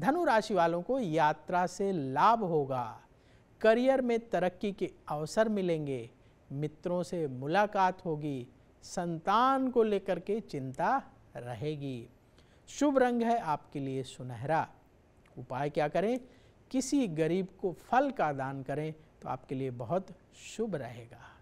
धनु राशि वालों को यात्रा से लाभ होगा करियर में तरक्की के अवसर मिलेंगे मित्रों से मुलाकात होगी संतान को लेकर के चिंता रहेगी शुभ रंग है आपके लिए सुनहरा उपाय क्या करें किसी गरीब को फल का दान करें तो आपके लिए बहुत शुभ रहेगा